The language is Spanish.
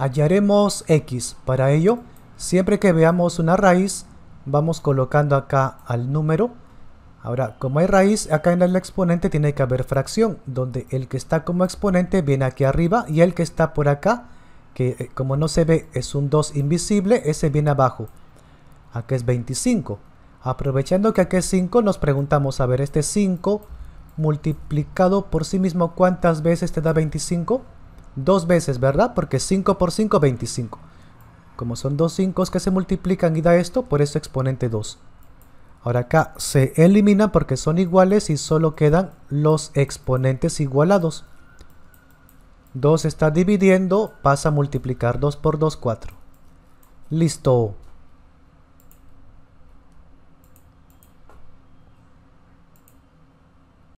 hallaremos x. Para ello, siempre que veamos una raíz, vamos colocando acá al número. Ahora, como hay raíz, acá en el exponente tiene que haber fracción, donde el que está como exponente viene aquí arriba y el que está por acá, que eh, como no se ve es un 2 invisible, ese viene abajo. Aquí es 25. Aprovechando que aquí es 5, nos preguntamos, a ver, este 5 multiplicado por sí mismo, ¿cuántas veces te da 25? dos veces, ¿verdad? Porque 5 por 5, 25. Como son dos 5 que se multiplican y da esto, por eso exponente 2. Ahora acá se elimina porque son iguales y solo quedan los exponentes igualados. 2 está dividiendo, pasa a multiplicar 2 por 2, 4. Listo.